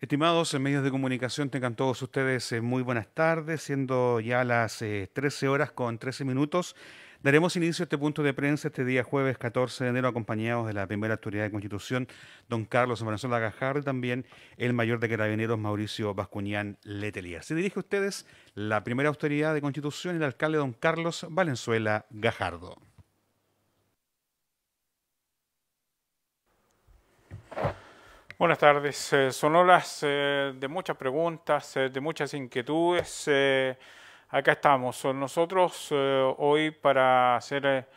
Estimados medios de comunicación, tengan todos ustedes eh, muy buenas tardes, siendo ya las 13 eh, horas con 13 minutos. Daremos inicio a este punto de prensa este día jueves 14 de enero, acompañados de la primera autoridad de Constitución, don Carlos Valenzuela Gajardo, y también el mayor de carabineros, Mauricio Bascuñán Letelier. Se dirige a ustedes la primera autoridad de Constitución, el alcalde don Carlos Valenzuela Gajardo. Buenas tardes. Eh, son horas eh, de muchas preguntas, eh, de muchas inquietudes. acá estamos. Nosotros hoy para hacer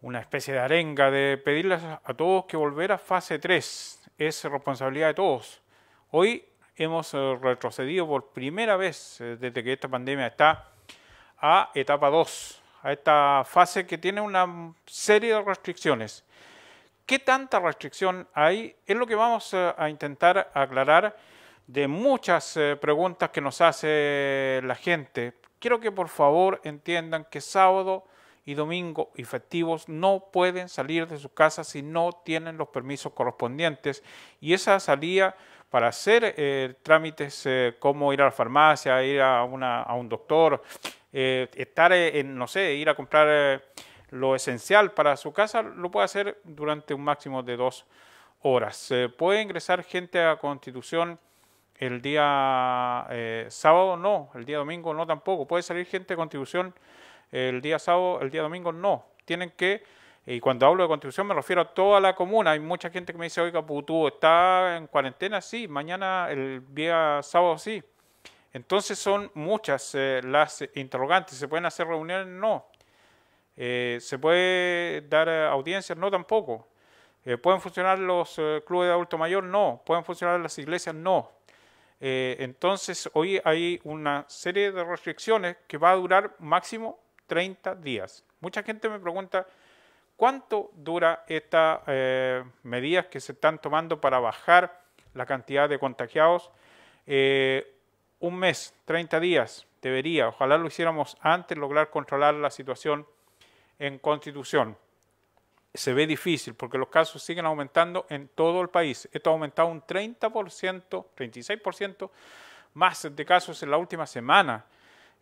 una especie de arenga, de pedirles a todos que volver a fase 3. Es responsabilidad de todos. Hoy hemos retrocedido por primera vez desde que esta pandemia está a etapa 2, a esta fase que tiene una serie de restricciones. ¿Qué tanta restricción hay? Es lo que vamos a intentar aclarar de muchas eh, preguntas que nos hace la gente. Quiero que por favor entiendan que sábado y domingo efectivos no pueden salir de su casa si no tienen los permisos correspondientes y esa salida para hacer eh, trámites eh, como ir a la farmacia, ir a, un doctor, estar en, no sé, ir a comprar lo esencial para su casa lo puede hacer durante un máximo de dos horas. ¿Puede ingresar gente a Constitución el día eh, sábado? No, el día domingo no tampoco. ¿Puede salir gente a Constitución el día sábado, el día domingo? No. Tienen que, y cuando hablo de Constitución me refiero a toda la comuna. Hay mucha gente que me dice, oiga, Putú, ¿está en cuarentena? Sí, mañana, el día sábado sí. Entonces son muchas eh, las interrogantes. ¿Se pueden hacer reuniones? No. Eh, ¿Se puede dar eh, audiencias? No, tampoco. Eh, ¿Pueden funcionar los clubes de adulto mayor? No. ¿Pueden funcionar las iglesias? No. entonces, hoy hay una serie de restricciones que va a durar máximo 30 días. Mucha gente me pregunta, ¿cuánto dura estas medidas que se están tomando para bajar la cantidad de contagiados? un mes, 30 días, debería. Ojalá lo hiciéramos antes, lograr controlar la situación en constitución. Se ve difícil porque los casos siguen aumentando en todo el país. Esto ha aumentado un 30%, 36% más de casos en la última semana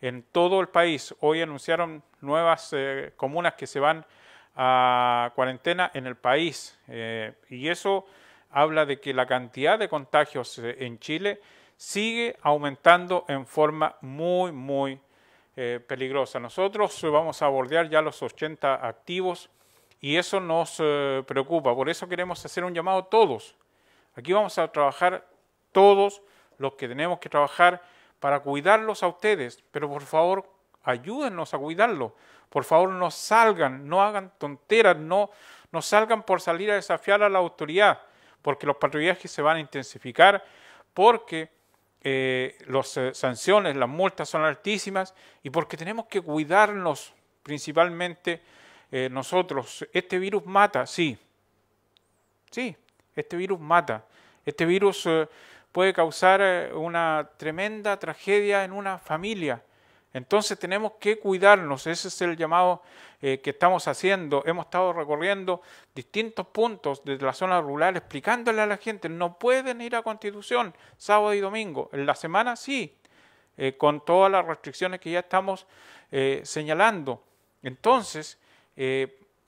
en todo el país. Hoy anunciaron nuevas eh, comunas que se van a cuarentena en el país eh, y eso habla de que la cantidad de contagios eh, en Chile sigue aumentando en forma muy, muy eh, peligrosa. Nosotros eh, vamos a bordear ya los 80 activos y eso nos eh, preocupa. Por eso queremos hacer un llamado a todos. Aquí vamos a trabajar todos los que tenemos que trabajar para cuidarlos a ustedes, pero por favor ayúdennos a cuidarlos. Por favor no salgan, no hagan tonteras, no, no salgan por salir a desafiar a la autoridad, porque los patrullajes se van a intensificar, porque eh, las eh, sanciones, las multas son altísimas y porque tenemos que cuidarnos principalmente eh, nosotros. Este virus mata, sí, sí, este virus mata. Este virus puede causar una tremenda tragedia en una familia. Entonces tenemos que cuidarnos, ese es el llamado eh, que estamos haciendo. Hemos estado recorriendo distintos puntos de la zona rural explicándole a la gente, no pueden ir a constitución sábado y domingo, en la semana sí, eh, con todas las restricciones que ya estamos eh, señalando. Entonces,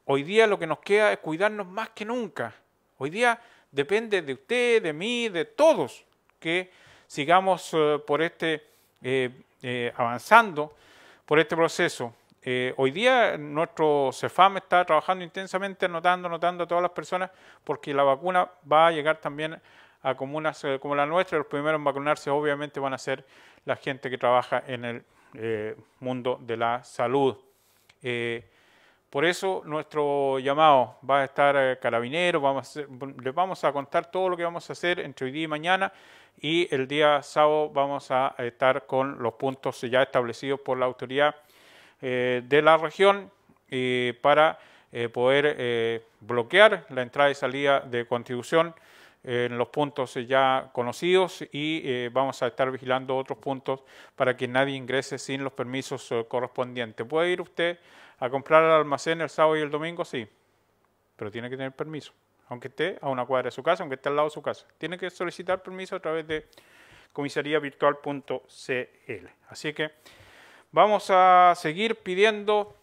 hoy día lo que nos queda es cuidarnos más que nunca. Hoy día depende de usted, de mí, de todos, que sigamos por este... Eh, avanzando por este proceso. Eh, hoy día nuestro CEFAM está trabajando intensamente, anotando, anotando a todas las personas, porque la vacuna va a llegar también a comunas eh, como la nuestra. Los primeros en vacunarse obviamente van a ser la gente que trabaja en el mundo de la salud. Por eso nuestro llamado va a estar eh, carabinero, les vamos a contar todo lo que vamos a hacer entre hoy día y mañana y el día sábado vamos a estar con los puntos ya establecidos por la autoridad eh, de la región eh, para poder bloquear la entrada y salida de contribución en los puntos ya conocidos y vamos a estar vigilando otros puntos para que nadie ingrese sin los permisos correspondientes. Puede ir usted a comprar al almacén el sábado y el domingo, sí, pero tiene que tener permiso, aunque esté a una cuadra de su casa, aunque esté al lado de su casa. Tiene que solicitar permiso a través de comisariavirtual.cl. Así que vamos a seguir pidiendo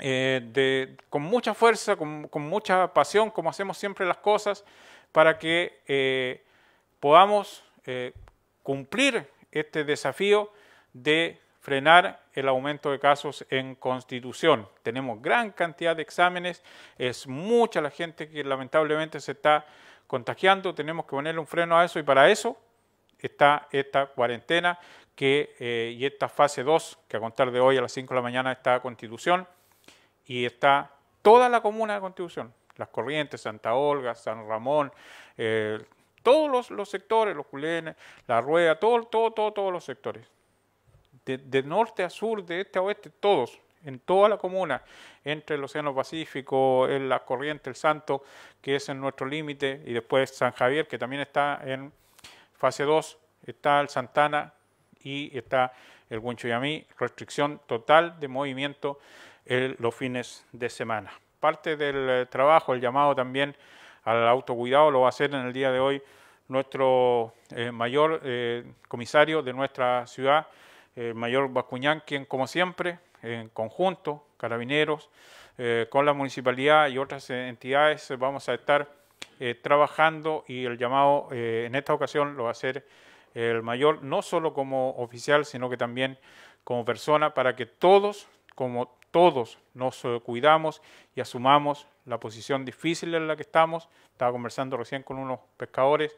eh, con mucha fuerza, con, mucha pasión, como hacemos siempre las cosas, para que eh, podamos eh, cumplir este desafío de frenar el aumento de casos en constitución. Tenemos gran cantidad de exámenes, es mucha la gente que lamentablemente se está contagiando, tenemos que ponerle un freno a eso y para eso está esta cuarentena eh, y esta fase 2, que a contar de hoy a las 5 de la mañana está Constitución y está toda la comuna de Constitución, las Corrientes, Santa Olga, San Ramón, eh, todos los, sectores, los culenes, la rueda, todos, todo, todos los sectores de, norte a sur, de este a oeste, todos, en toda la comuna, entre el Océano Pacífico, en la Corriente, el Santo, que es en nuestro límite, y después San Javier, que también está en fase 2, está el Santana y está el Huenchoyamí, restricción total de movimiento los fines de semana. Parte del eh, trabajo, el llamado también al autocuidado, lo va a hacer en el día de hoy nuestro eh, mayor eh, comisario de nuestra ciudad, el eh, mayor Bascuñán, quien como siempre, en conjunto, carabineros, eh, con la municipalidad y otras eh, entidades, vamos a estar trabajando y el llamado en esta ocasión lo va a hacer el mayor, no solo como oficial, sino que también como persona, para que todos, como todos, nos cuidamos y asumamos la posición difícil en la que estamos. Estaba conversando recién con unos pescadores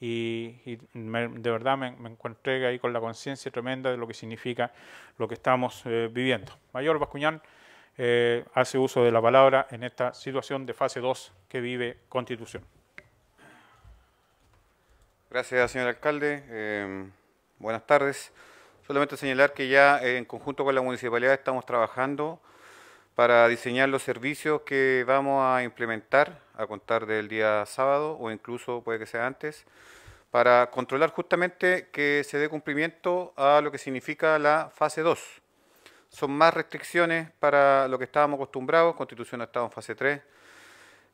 y, de verdad me, encontré ahí con la conciencia tremenda de lo que significa lo que estamos eh, viviendo. Mayor Bascuñán eh, hace uso de la palabra en esta situación de fase 2 que vive Constitución. Gracias, señor alcalde. Em, buenas tardes. Solamente señalar que ya eh, en conjunto con la municipalidad estamos trabajando para diseñar los servicios que vamos a implementar a contar del día sábado o incluso puede que sea antes, para controlar justamente que se dé cumplimiento a lo que significa la fase 2. Son más restricciones para lo que estábamos acostumbrados, Constitución ha estado en fase 3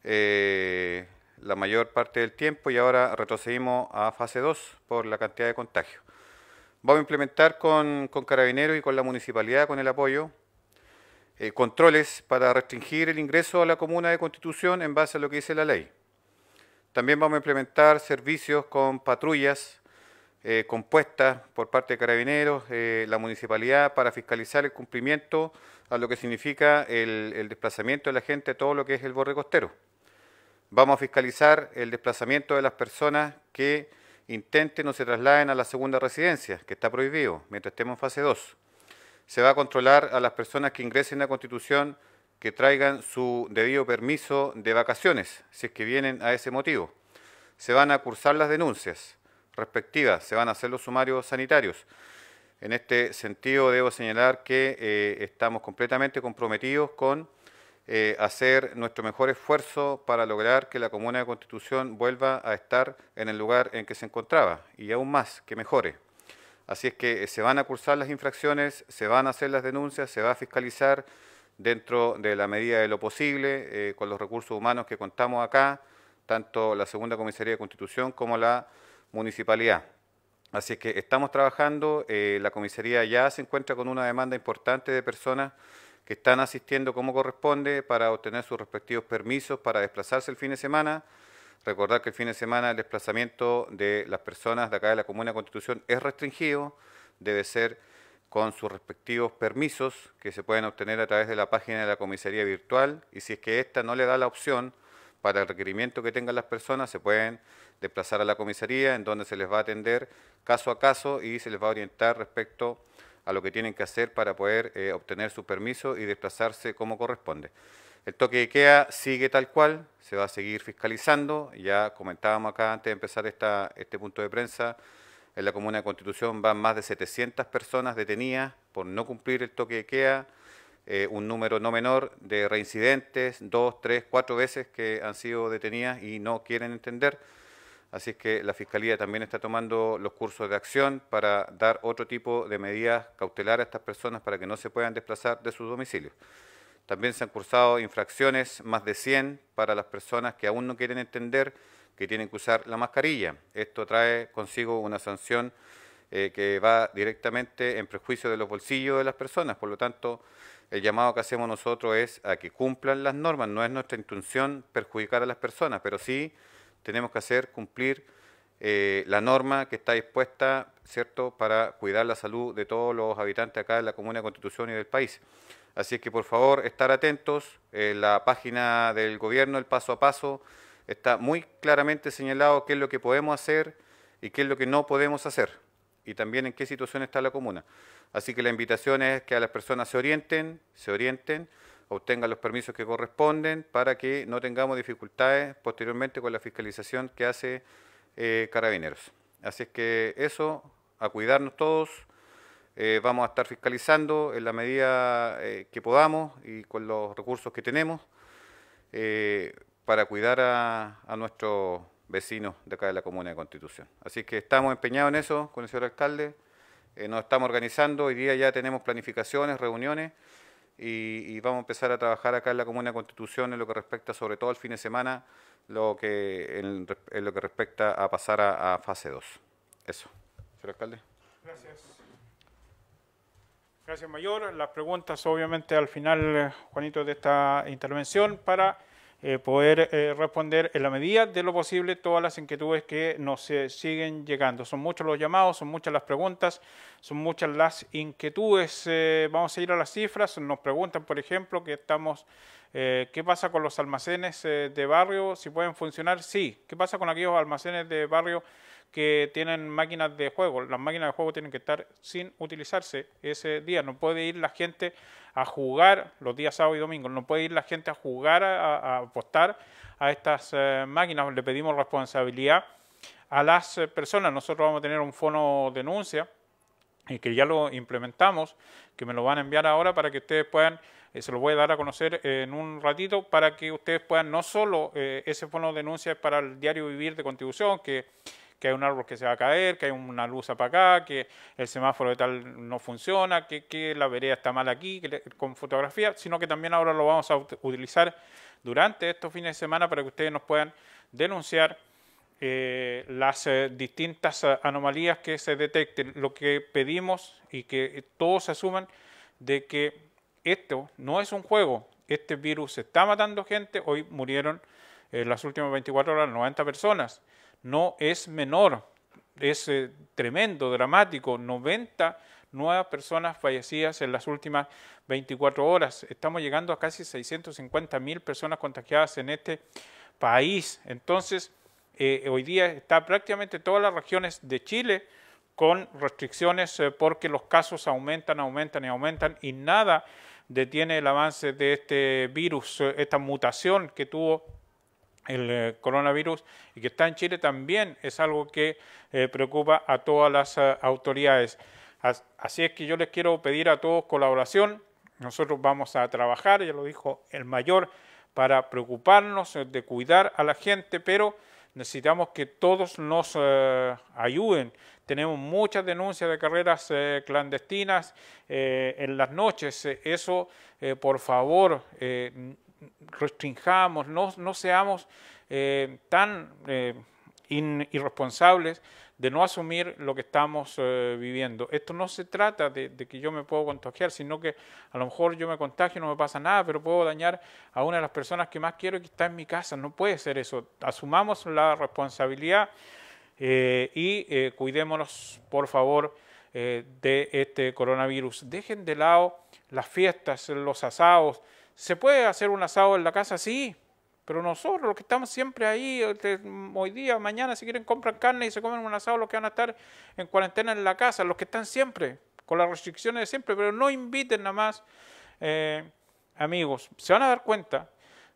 eh, la mayor parte del tiempo y ahora retrocedimos a fase 2 por la cantidad de contagios. Vamos a implementar con, con Carabineros y con la municipalidad, con el apoyo, eh, controles para restringir el ingreso a la comuna de Constitución en base a lo que dice la ley. También vamos a implementar servicios con patrullas eh, compuestas por parte de carabineros, eh, la municipalidad, para fiscalizar el cumplimiento a lo que significa el, el desplazamiento de la gente a todo lo que es el borde costero. Vamos a fiscalizar el desplazamiento de las personas que intenten o se trasladen a la segunda residencia, que está prohibido, mientras estemos en fase 2 se va a controlar a las personas que ingresen a Constitución que traigan su debido permiso de vacaciones, si es que vienen a ese motivo. Se van a cursar las denuncias respectivas, se van a hacer los sumarios sanitarios. En este sentido, debo señalar que eh, estamos completamente comprometidos con eh, hacer nuestro mejor esfuerzo para lograr que la Comuna de Constitución vuelva a estar en el lugar en que se encontraba y aún más, que mejore. Así es que eh, se van a cursar las infracciones, se van a hacer las denuncias, se va a fiscalizar dentro de la medida de lo posible, eh, con los recursos humanos que contamos acá, tanto la Segunda Comisaría de Constitución como la Municipalidad. Así es que estamos trabajando, eh, la comisaría ya se encuentra con una demanda importante de personas que están asistiendo como corresponde para obtener sus respectivos permisos para desplazarse el fin de semana. Recordar que el fin de semana el desplazamiento de las personas de acá de la Comuna Constitución es restringido, debe ser con sus respectivos permisos que se pueden obtener a través de la página de la comisaría virtual y si es que ésta no le da la opción para el requerimiento que tengan las personas, se pueden desplazar a la comisaría en donde se les va a atender caso a caso y se les va a orientar respecto a lo que tienen que hacer para poder eh, obtener su permiso y desplazarse como corresponde. El toque de queda sigue tal cual, se va a seguir fiscalizando. Ya comentábamos acá antes de empezar esta, este punto de prensa, en la Comuna de Constitución van más de 700 personas detenidas por no cumplir el toque de queda, eh, un número no menor de reincidentes, dos, tres, cuatro veces que han sido detenidas y no quieren entender. Así es que la Fiscalía también está tomando los cursos de acción para dar otro tipo de medidas cautelares a estas personas para que no se puedan desplazar de sus domicilios. También se han cursado infracciones, más de 100, para las personas que aún no quieren entender que tienen que usar la mascarilla. Esto trae consigo una sanción eh, que va directamente en prejuicio de los bolsillos de las personas. Por lo tanto, el llamado que hacemos nosotros es a que cumplan las normas. No es nuestra intención perjudicar a las personas, pero sí tenemos que hacer cumplir eh, la norma que está dispuesta, ¿cierto?, para cuidar la salud de todos los habitantes acá de la Comuna de Constitución y del país. Así es que por favor, estar atentos. Eh, la página del gobierno, el paso a paso, está muy claramente señalado qué es lo que podemos hacer y qué es lo que no podemos hacer. Y también en qué situación está la comuna. Así que la invitación es que a las personas se orienten, se orienten, obtengan los permisos que corresponden para que no tengamos dificultades posteriormente con la fiscalización que hace eh, Carabineros. Así es que eso, a cuidarnos todos eh, vamos a estar fiscalizando en la medida eh, que podamos y con los recursos que tenemos eh, para cuidar a, nuestros vecinos de acá de la Comuna de Constitución. Así que estamos empeñados en eso con el señor alcalde, nos estamos organizando, hoy día ya tenemos planificaciones, reuniones y, vamos a empezar a trabajar acá en la Comuna de Constitución en lo que respecta sobre todo al fin de semana, lo que, en, lo que respecta a pasar a, a fase 2. Eso. Señor alcalde. Gracias. Gracias, Mayor. Las preguntas, obviamente, al final, eh, Juanito, de esta intervención para eh, poder eh, responder en la medida de lo posible todas las inquietudes que nos siguen llegando. Son muchos los llamados, son muchas las preguntas, son muchas las inquietudes. vamos a ir a las cifras. Nos preguntan, por ejemplo, que estamos... ¿Qué pasa con los almacenes de barrio? ¿Si pueden funcionar? Sí. ¿Qué pasa con aquellos almacenes de barrio? que tienen máquinas de juego. Las máquinas de juego tienen que estar sin utilizarse ese día. No puede ir la gente a jugar los días sábado y domingo. No puede ir la gente a jugar, a, apostar a estas eh, máquinas. Le pedimos responsabilidad a las eh, personas. Nosotros vamos a tener un fono denuncia que ya lo implementamos, que me lo van a enviar ahora para que ustedes puedan, eh, se lo voy a dar a conocer en un ratito, para que ustedes puedan no solo ese fondo de es para el diario Vivir de Contribución, que que hay un árbol que se va a caer, que hay una luz apagada, que el semáforo de tal no funciona, que, la vereda está mal aquí, con fotografía, sino que también ahora lo vamos a utilizar durante estos fines de semana para que ustedes nos puedan denunciar eh, las eh, distintas anomalías que se detecten. Lo que pedimos y que todos asuman de que esto no es un juego, este virus está matando gente, hoy murieron en eh, las últimas 24 horas 90 personas no es menor, es eh, tremendo, dramático, 90 nuevas personas fallecidas en las últimas 24 horas. Estamos llegando a casi 650 mil personas contagiadas en este país. Entonces, eh, hoy día está prácticamente todas las regiones de Chile con restricciones eh, porque los casos aumentan, aumentan y aumentan y nada detiene el avance de este virus, esta mutación que tuvo el eh, coronavirus y que está en Chile también es algo que eh, preocupa a todas las eh, autoridades. así es que yo les quiero pedir a todos colaboración. Nosotros vamos a trabajar, ya lo dijo el mayor, para preocuparnos de cuidar a la gente, pero necesitamos que todos nos ayuden. Tenemos muchas denuncias de carreras clandestinas en las noches. Eso, por favor, restringamos, no, seamos eh, tan eh, irresponsables de no asumir lo que estamos eh, viviendo. Esto no se trata de, que yo me puedo contagiar, sino que a lo mejor yo me contagio, no me pasa nada, pero puedo dañar a una de las personas que más quiero y que está en mi casa. No puede ser eso. Asumamos la responsabilidad y cuidémonos, por favor, de este coronavirus. Dejen de lado las fiestas, los asados, ¿Se puede hacer un asado en la casa? Sí, pero nosotros los que estamos siempre ahí, este, hoy día, mañana, si quieren compran carne y se comen un asado, los que van a estar en cuarentena en la casa, los que están siempre, con las restricciones de siempre, pero no inviten nada más, eh, amigos. Se van a dar cuenta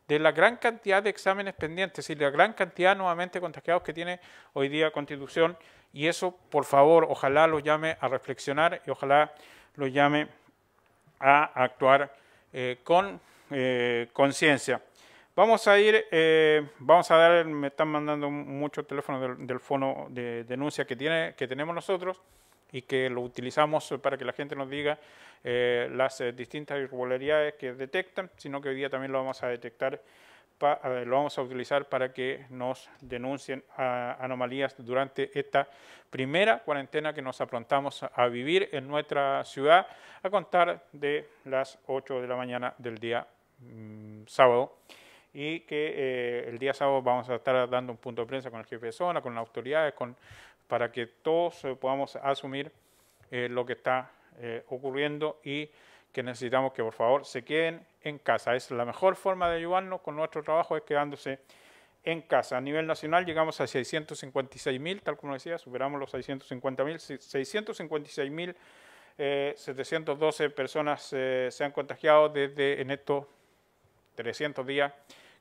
de la gran cantidad de exámenes pendientes y la gran cantidad nuevamente contagiados que tiene hoy día Constitución. Y eso, por favor, ojalá lo llame a reflexionar y ojalá lo llame a actuar eh, con eh, conciencia. Vamos a ir, eh, vamos a dar, me están mandando muchos teléfonos del, fono de denuncia que, tiene, que tenemos nosotros y que lo utilizamos para que la gente nos diga eh, las distintas irregularidades que detectan, sino que hoy día también lo vamos a detectar, lo vamos a utilizar para que nos denuncien ah, anomalías durante esta primera cuarentena que nos aprontamos a vivir en nuestra ciudad a contar de las 8 de la mañana del día Mm, sábado y que eh, el día sábado vamos a estar dando un punto de prensa con el jefe de zona, con las autoridades, con, para que todos eh, podamos asumir eh, lo que está ocurriendo y que necesitamos que por favor se queden en casa. Es la mejor forma de ayudarnos con nuestro trabajo, es quedándose en casa. A nivel nacional llegamos a mil tal como decía, superamos los mil 650.000, 712 personas se han contagiado desde en estos 300 días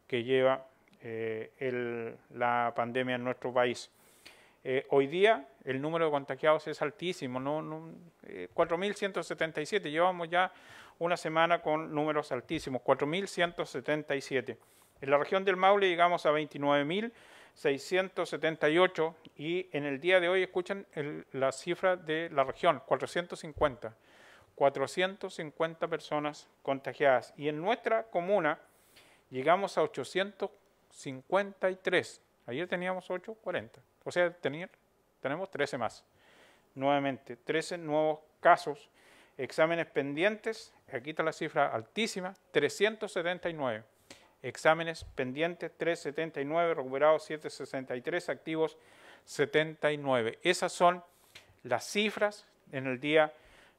que lleva eh, la pandemia en nuestro país. Eh, hoy día el número de contagiados es altísimo, 4.177, eh, llevamos ya una semana con números altísimos, 4.177. En la región del Maule llegamos a 29.678 y en el día de hoy escuchan la cifra de la región, 450. 450 personas contagiadas y en nuestra comuna llegamos a 853. Ayer teníamos 840, o sea, tenemos 13 más. Nuevamente, 13 nuevos casos, exámenes pendientes, aquí está la cifra altísima, 379. Exámenes pendientes 379, recuperados 763, activos 79. Esas son las cifras en el día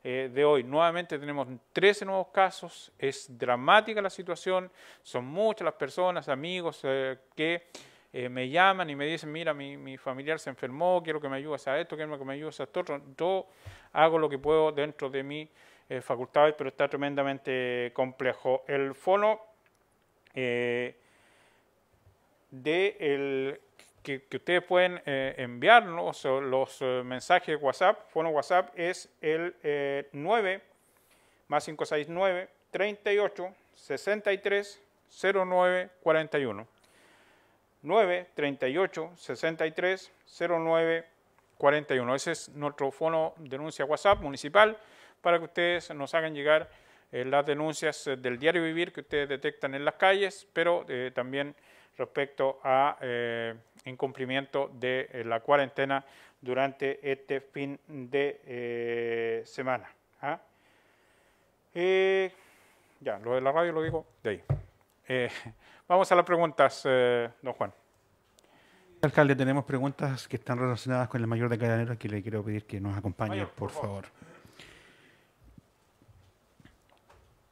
eh, de hoy. Nuevamente tenemos 13 nuevos casos, es dramática la situación, son muchas las personas, amigos eh, que eh, me llaman y me dicen, mira, mi, familiar se enfermó, quiero que me ayudes a esto, quiero que me ayudes a esto. Yo hago lo que puedo dentro de mi facultad, pero está tremendamente complejo. El fono del de que, ustedes pueden eh, enviarnos los eh, mensajes de WhatsApp, fono WhatsApp es el 9 eh, más 569 38 63 09 41. 9 38 63 09 41. Ese es nuestro fono denuncia WhatsApp municipal para que ustedes nos hagan llegar las denuncias del diario vivir que ustedes detectan en las calles, pero también respecto a en cumplimiento de eh, la cuarentena durante este fin de eh, semana. ¿ah? Eh, ya, lo de la radio lo digo de ahí. vamos a las preguntas, don Juan. Alcalde, tenemos preguntas que están relacionadas con el mayor de Cadanero, que le quiero pedir que nos acompañe, por, favor.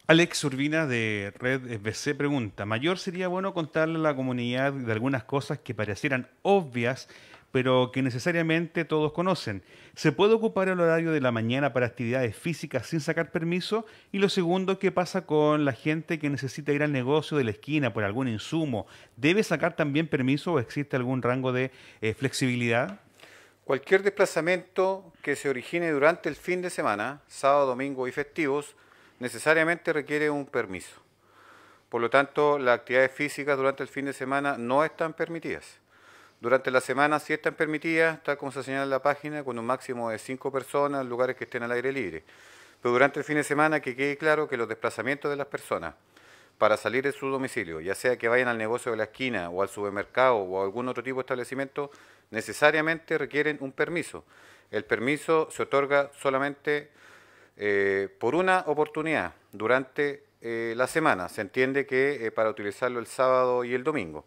Alex Urbina de Red BC pregunta, mayor sería bueno contarle a la comunidad de algunas cosas que parecieran obvias, pero que necesariamente todos conocen. ¿Se puede ocupar el horario de la mañana para actividades físicas sin sacar permiso? Y lo segundo, ¿qué pasa con la gente que necesita ir al negocio de la esquina por algún insumo? ¿Debe sacar también permiso o existe algún rango de eh, flexibilidad? Cualquier desplazamiento que se origine durante el fin de semana, sábado, domingo y festivos, necesariamente requiere un permiso. Por lo tanto, las actividades físicas durante el fin de semana no están permitidas. Durante la semana sí están permitidas, tal como se señala en la página, con un máximo de cinco personas en lugares que estén al aire libre. Pero durante el fin de semana que quede claro que los desplazamientos de las personas para salir de su domicilio, ya sea que vayan al negocio de la esquina o al supermercado o a algún otro tipo de establecimiento, necesariamente requieren un permiso. El permiso se otorga solamente eh, por una oportunidad durante eh, la semana. Se entiende que eh, para utilizarlo el sábado y el domingo.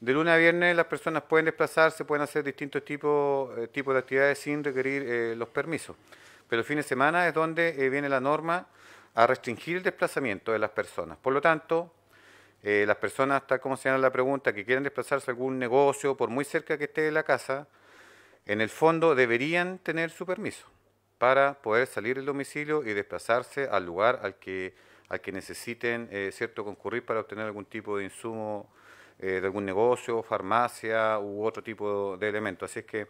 De lunes a viernes las personas pueden desplazarse, pueden hacer distintos tipos, tipo de actividades sin requerir los permisos. Pero el fin de semana es donde viene la norma a restringir el desplazamiento de las personas. Por lo tanto, las personas, tal como señala la pregunta, que quieren desplazarse a algún negocio, por muy cerca que esté de la casa, en el fondo deberían tener su permiso para poder salir del domicilio y desplazarse al lugar al que, que necesiten eh, cierto concurrir para obtener algún tipo de insumo eh, de algún negocio, farmacia u otro tipo de elemento. Así es que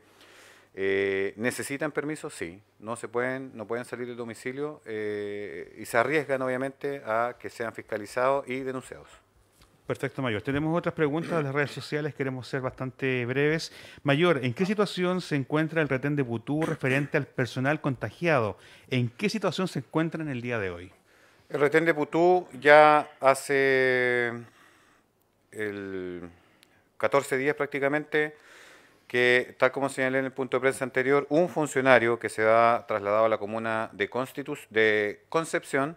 eh, necesitan permiso, sí, no se pueden, no pueden salir del domicilio y se arriesgan obviamente a que sean fiscalizados y denunciados. Perfecto, Mayor. Tenemos otras preguntas de las redes sociales, queremos ser bastante breves. Mayor, ¿en qué situación se encuentra el retén de Butú referente al personal contagiado? ¿En qué situación se encuentra en el día de hoy? El retén de Butú ya hace 14 días prácticamente que, tal como señalé en el punto de prensa anterior, un funcionario que se ha trasladado a la comuna de, de Concepción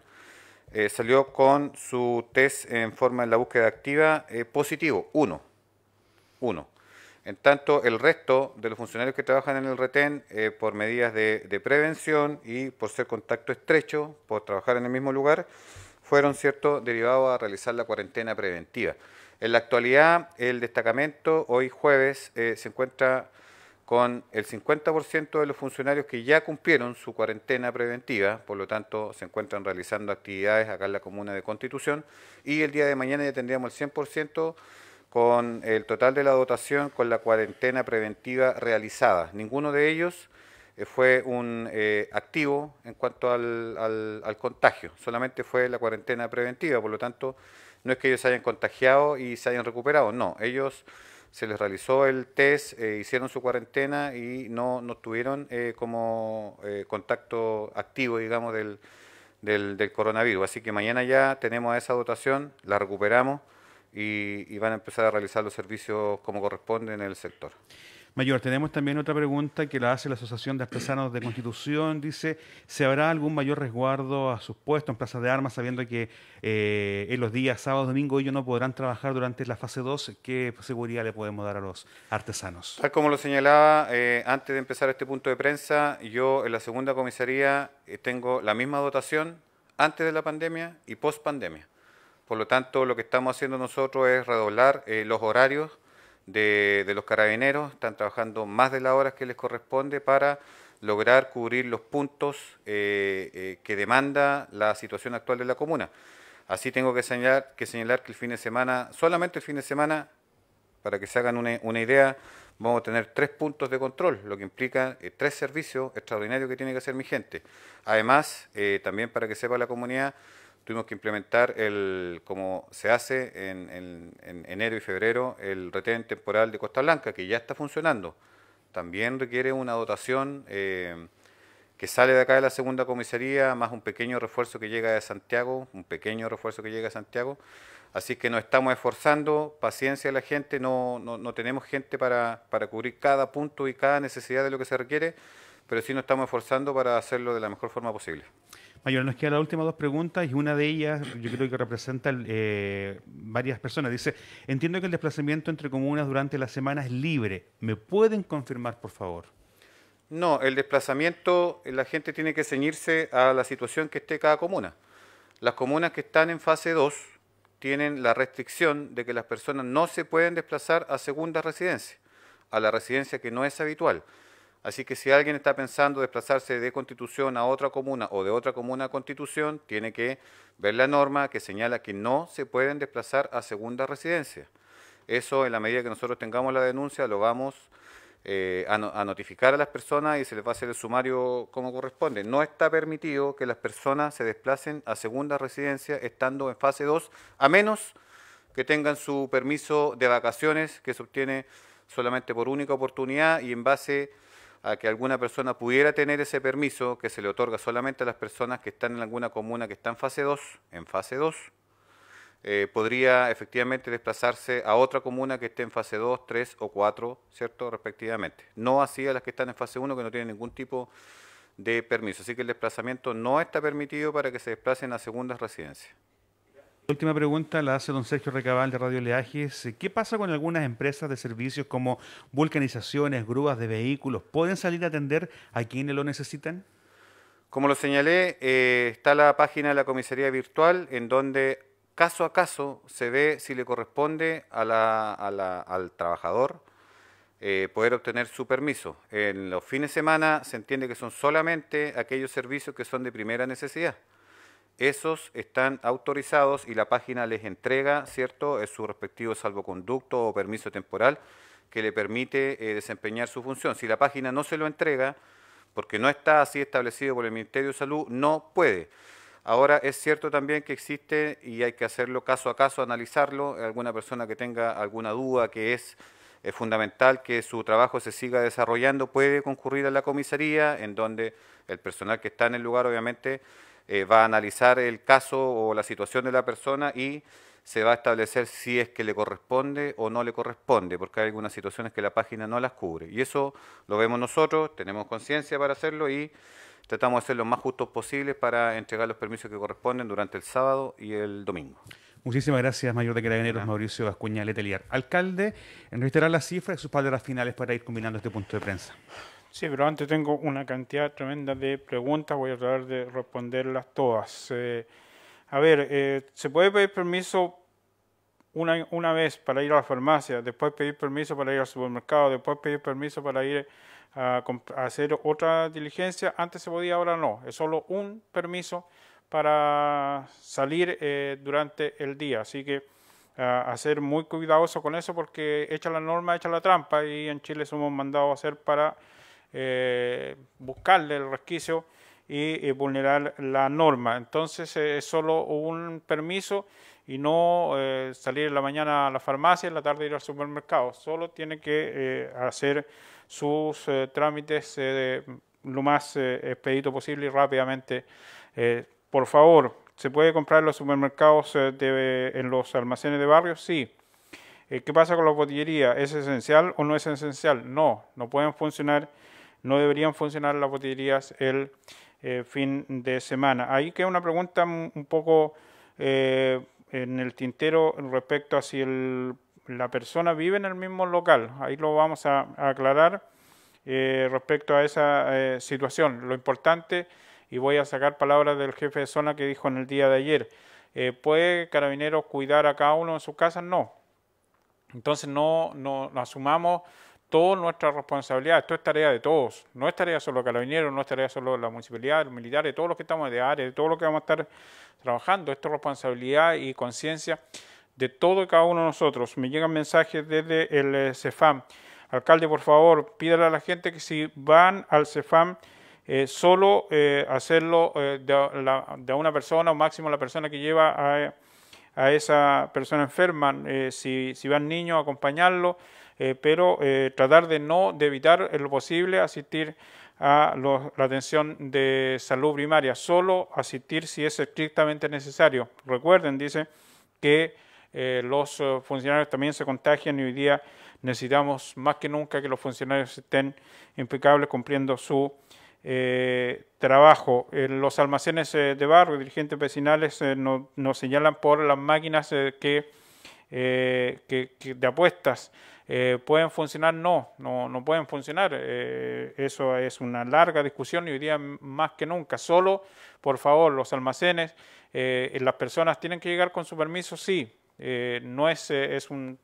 eh, salió con su test en forma de la búsqueda activa eh, positivo, uno uno En tanto, el resto de los funcionarios que trabajan en el retén, eh, por medidas de, prevención y por ser contacto estrecho, por trabajar en el mismo lugar, fueron cierto, derivados a realizar la cuarentena preventiva. En la actualidad, el destacamento, hoy jueves, se encuentra con el 50% de los funcionarios que ya cumplieron su cuarentena preventiva, por lo tanto se encuentran realizando actividades acá en la comuna de Constitución, y el día de mañana ya tendríamos el 100% con el total de la dotación con la cuarentena preventiva realizada. Ninguno de ellos eh, fue un eh, activo en cuanto al, al contagio, solamente fue la cuarentena preventiva, por lo tanto no es que ellos se hayan contagiado y se hayan recuperado, no, ellos se les realizó el test, eh, hicieron su cuarentena y no, no tuvieron eh, como eh, contacto activo, digamos, del, del, coronavirus. Así que mañana ya tenemos esa dotación, la recuperamos y, y van a empezar a realizar los servicios como corresponde en el sector. Mayor, tenemos también otra pregunta que la hace la Asociación de Artesanos de Constitución. Dice, ¿se habrá algún mayor resguardo a sus puestos en plazas de armas sabiendo que eh, en los días y domingo ellos no podrán trabajar durante la fase 2? ¿Qué seguridad le podemos dar a los artesanos? Tal como lo señalaba eh, antes de empezar este punto de prensa, yo en la segunda comisaría eh, tengo la misma dotación antes de la pandemia y post pandemia. Por lo tanto, lo que estamos haciendo nosotros es redoblar los horarios de, los carabineros, están trabajando más de las horas que les corresponde para lograr cubrir los puntos eh, eh, que demanda la situación actual de la comuna. Así tengo que señalar, que señalar que el fin de semana, solamente el fin de semana, para que se hagan una, idea, vamos a tener tres puntos de control, lo que implica eh, tres servicios extraordinarios que tiene que hacer mi gente. Además, también para que sepa la comunidad, tuvimos que implementar, el, como se hace en, enero y febrero, el retén temporal de Costa Blanca, que ya está funcionando. También requiere una dotación eh, que sale de acá de la segunda comisaría, más un pequeño refuerzo que llega de Santiago, un pequeño refuerzo que llega de Santiago. Así que nos estamos esforzando, paciencia a la gente, no, no, no tenemos gente para, para cubrir cada punto y cada necesidad de lo que se requiere, pero sí nos estamos esforzando para hacerlo de la mejor forma posible. Mayor, nos quedan las últimas dos preguntas y una de ellas yo creo que representa eh, varias personas. Dice, entiendo que el desplazamiento entre comunas durante la semana es libre. ¿Me pueden confirmar, por favor? No, el desplazamiento, la gente tiene que ceñirse a la situación que esté cada comuna. Las comunas que están en fase 2 tienen la restricción de que las personas no se pueden desplazar a segunda residencia, a la residencia que no es habitual. Así que si alguien está pensando desplazarse de Constitución a otra comuna o de otra comuna a Constitución, tiene que ver la norma que señala que no se pueden desplazar a segunda residencia. Eso, en la medida que nosotros tengamos la denuncia, lo vamos eh, a, a, notificar a las personas y se les va a hacer el sumario como corresponde. No está permitido que las personas se desplacen a segunda residencia estando en fase 2, a menos que tengan su permiso de vacaciones, que se obtiene solamente por única oportunidad y en base a que alguna persona pudiera tener ese permiso que se le otorga solamente a las personas que están en alguna comuna que está en fase 2, en fase 2, eh, podría efectivamente desplazarse a otra comuna que esté en fase 2, 3 o 4, ¿cierto? Respectivamente. No así a las que están en fase 1 que no tienen ningún tipo de permiso. Así que el desplazamiento no está permitido para que se desplacen a segundas residencias. La última pregunta la hace don Sergio Recabal de Radio Leajes. ¿Qué pasa con algunas empresas de servicios como vulcanizaciones, grúas de vehículos? ¿Pueden salir a atender a quienes lo necesitan? Como lo señalé, eh, está la página de la comisaría virtual en donde caso a caso se ve si le corresponde al trabajador eh, poder obtener su permiso. En los fines de semana se entiende que son solamente aquellos servicios que son de primera necesidad esos están autorizados y la página les entrega, ¿cierto?, es su respectivo salvoconducto o permiso temporal que le permite eh, desempeñar su función. Si la página no se lo entrega, porque no está así establecido por el Ministerio de Salud, no puede. Ahora, es cierto también que existe, y hay que hacerlo caso a caso, analizarlo, alguna persona que tenga alguna duda que es fundamental que su trabajo se siga desarrollando, puede concurrir a la comisaría, en donde el personal que está en el lugar obviamente eh, va a analizar el caso o la situación de la persona y se va a establecer si es que le corresponde o no le corresponde, porque hay algunas situaciones que la página no las cubre. Y eso lo vemos nosotros, tenemos conciencia para hacerlo y tratamos de ser lo más justos posible para entregar los permisos que corresponden durante el sábado y el domingo. Muchísimas gracias, Mayor de Carabineros, Mauricio Vascuña Letelier. Alcalde, en reiterar las cifras y sus palabras finales para ir combinando este punto de prensa. Sí, pero antes tengo una cantidad tremenda de preguntas, voy a tratar de responderlas todas. Eh, a ver, eh, ¿se puede pedir permiso una, una vez para ir a la farmacia, después pedir permiso para ir al supermercado, después pedir permiso para ir a, hacer otra diligencia? Antes se podía, ahora no. Es solo un permiso para salir eh, durante el día. Así que ah, a, ser muy cuidadoso con eso porque echa la norma, echa la trampa y en Chile somos mandados a hacer para eh, buscarle el resquicio y, vulnerar la norma. Entonces eh, es solo un permiso y no eh, salir en la mañana a la farmacia, en la tarde ir al supermercado. Solo tiene que eh, hacer sus trámites lo más expedito posible y rápidamente. por favor, ¿se puede comprar en los supermercados, en los almacenes de barrio? Sí. ¿Qué pasa con la botillería? ¿Es esencial o no es esencial? No, no pueden funcionar no deberían funcionar las botillerías el eh, fin de semana. Ahí queda una pregunta un poco eh, en el tintero respecto a si la persona vive en el mismo local. Ahí lo vamos a, aclarar eh, respecto a esa situación. Lo importante, y voy a sacar palabras del jefe de zona que dijo en el día de ayer, ¿puede carabineros cuidar a cada uno en su casa? No. Entonces no, no, no asumamos toda nuestra responsabilidad, esto es tarea de todos, no es tarea solo de carabineros, no es tarea solo de la municipalidad, de los militares, de todos los que estamos de área, de todos los que vamos a estar trabajando, esto es responsabilidad y conciencia de todo y cada uno de nosotros. Me llegan mensajes desde el eh, CEFAM. Alcalde, por favor, pídale a la gente que si van al CEFAM, eh, solo eh, hacerlo de, una persona o máximo la persona que lleva a, esa persona enferma. si, van niños, acompañarlo eh, pero eh, tratar de no, evitar en lo posible asistir a la atención de salud primaria, solo asistir si es estrictamente necesario. Recuerden, dice, que eh, los funcionarios también se contagian y hoy día necesitamos más que nunca que los funcionarios estén impecables cumpliendo su trabajo. los almacenes de barrio, dirigentes vecinales nos señalan por las máquinas que eh, que, de apuestas eh, pueden funcionar, no, no, pueden funcionar. Eh, eso es una larga discusión y hoy día más que nunca. Solo, por favor, los almacenes, las personas tienen que llegar con su permiso, sí. no es, un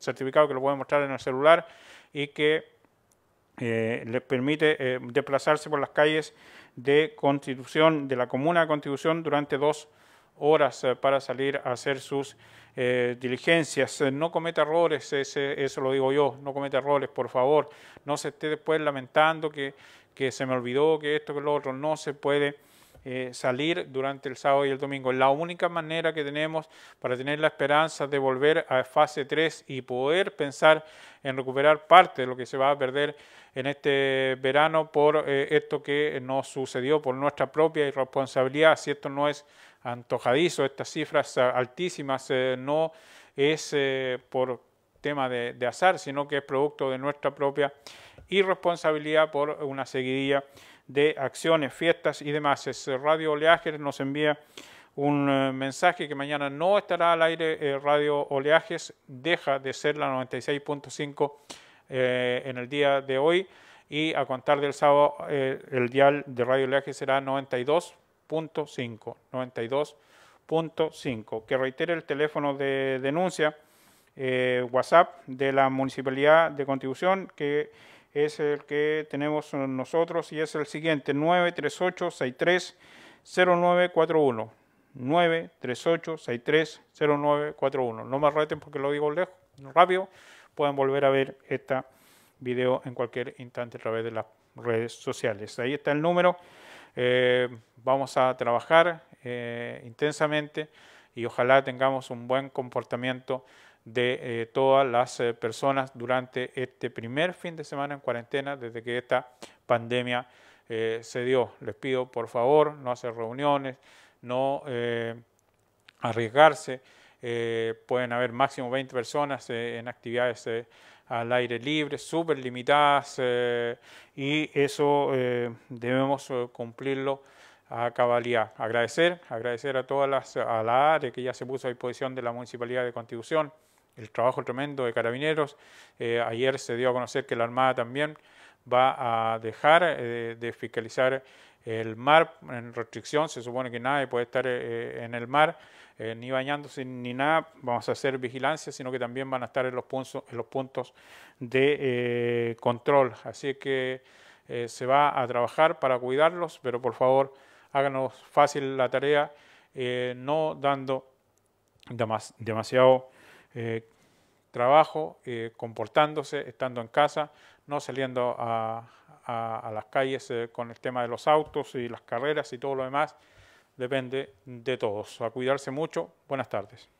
certificado que lo pueden mostrar en el celular y que les permite desplazarse por las calles de Constitución, de la comuna de Constitución, durante dos horas eh, para salir a hacer sus eh, diligencias. Eh, no cometa errores, eso lo digo yo, no cometa errores, por favor. No se esté después lamentando que, se me olvidó, que esto, que lo otro. No se puede salir durante el sábado y el domingo. La única manera que tenemos para tener la esperanza de volver a fase 3 y poder pensar en recuperar parte de lo que se va a perder en este verano por esto que nos sucedió, por nuestra propia irresponsabilidad, si esto no es antojadizo, estas cifras altísimas eh, no es eh, por tema de, azar, sino que es producto de nuestra propia irresponsabilidad por una seguidilla de acciones, fiestas y demás. Eh, Radio Oleajes nos envía un mensaje que mañana no estará al aire. Radio Oleajes deja de ser la 96.5 en el día de hoy y a contar del sábado el dial de Radio Oleajes será 92. 92.5, Que reitere el teléfono de denuncia, eh, WhatsApp de la Municipalidad de Contribución, que es el que tenemos nosotros y es el siguiente, 938-630941. 938-630941. No me reten porque lo digo lejos, rápido. Pueden volver a ver esta video en cualquier instante a través de las redes sociales. Ahí está el número eh, vamos a trabajar eh, intensamente y ojalá tengamos un buen comportamiento de eh, todas las personas durante este primer fin de semana en cuarentena desde que esta pandemia se dio. Les pido por favor no hacer reuniones, no arriesgarse. pueden haber máximo 20 personas en actividades al aire libre, súper limitadas, eh, y eso eh, debemos eh, cumplirlo a cabalidad. Agradecer, agradecer a todas las, a la ARE que ya se puso a disposición de la Municipalidad de Constitución, el trabajo tremendo de carabineros. ayer se dio a conocer que la Armada también va a dejar de fiscalizar el mar en restricción, se supone que nadie puede estar eh, eh, en el mar, eh, ni bañándose ni nada. Vamos a hacer vigilancia, sino que también van a estar en los, puntos, en los puntos de control. Así que se va a trabajar para cuidarlos, pero por favor háganos fácil la tarea, no dando demasiado trabajo, comportándose, estando en casa, no saliendo a, a, las calles eh, con el tema de los autos y las carreras y todo lo demás. Depende de todos. A cuidarse mucho. Buenas tardes.